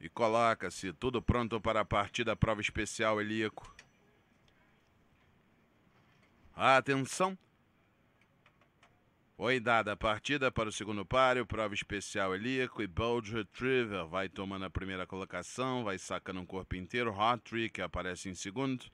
E coloca-se tudo pronto para a partida prova especial helico. Atenção! Foi dada a partida para o segundo páreo, prova especial helico e Bold Retriever. Vai tomando a primeira colocação, vai sacando um corpo inteiro. Hot Trick aparece em segundo.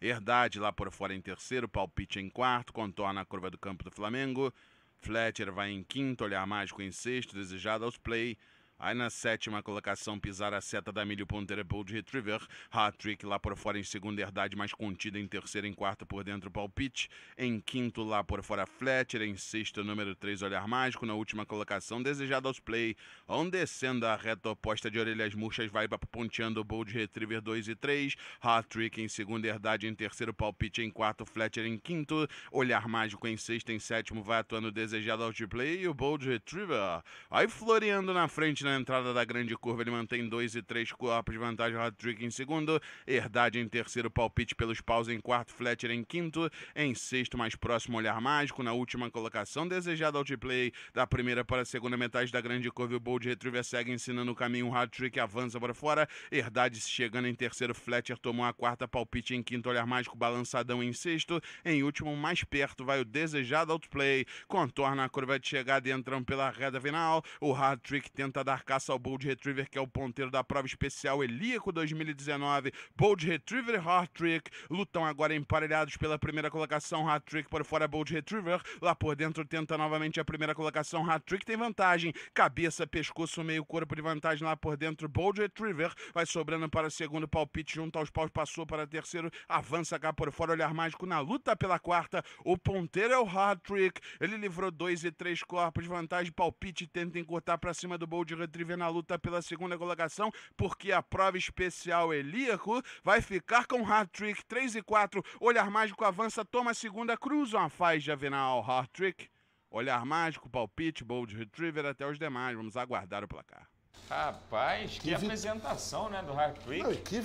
Herdade lá por fora em terceiro, Palpite em quarto, contorna a curva do campo do Flamengo. Fletcher vai em quinto, Olhar Mágico em sexto, desejado aos play. Aí na sétima colocação, pisar a seta da Milho Ponteira Bold Retriever. Hat-trick lá por fora em segunda, Herdade mais contida em terceiro, em quarto por dentro, Palpite. Em quinto lá por fora, Fletcher. Em sexto, número 3, Olhar Mágico. Na última colocação, desejado aos play. On descendo a reta oposta de Orelhas Murchas, vai ponteando Bold Retriever 2 e 3. Hat-trick em segunda Herdade em terceiro, Palpite em quarto, Fletcher em quinto. Olhar Mágico em sexto, em sétimo, vai atuando desejado aos play. E o Bold Retriever. Aí floreando na frente, na entrada da grande curva, ele mantém 2 e 3 corpos de vantagem. Hat-trick em segundo, Herdade em terceiro, palpite pelos paus em quarto, Fletcher em quinto, em sexto, mais próximo, Olhar Mágico, na última colocação, desejado outplay da primeira para a segunda metade da grande curva. O Bold Retriever segue ensinando o caminho, o Hat-trick avança para fora, Herdade chegando em terceiro, Fletcher tomou a quarta, palpite em quinto, Olhar Mágico balançadão em sexto, em último, mais perto, vai o desejado outplay, contorna a curva de chegada e entram pela reta final. O Hat-trick tenta dar carcaça ao Bold Retriever, que é o ponteiro da prova especial Elíaco 2019. Bold Retriever e Hard Trick lutam agora emparelhados pela primeira colocação. Hard Trick por fora, Bold Retriever. Lá por dentro tenta novamente a primeira colocação. Hard Trick tem vantagem. Cabeça, pescoço, meio corpo de vantagem lá por dentro. Bold Retriever vai sobrando para o segundo palpite junto aos paus. Passou para o terceiro. Avança cá por fora. Olhar mágico na luta pela quarta. O ponteiro é o Hard Trick. Ele livrou dois e três corpos. Vantagem, palpite. Tenta encurtar para cima do Bold Retriever Trivial na luta pela segunda colocação, porque a prova especial Elíaco vai ficar com Hard Trick 3 e 4. Olhar Mágico avança, toma a segunda, cruza uma faz Avenal. Hard Trick. Olhar Mágico, palpite, Bold Retriever até os demais. Vamos aguardar o placar. Rapaz, que, que apresentação, né, do Hard Trick. Não, que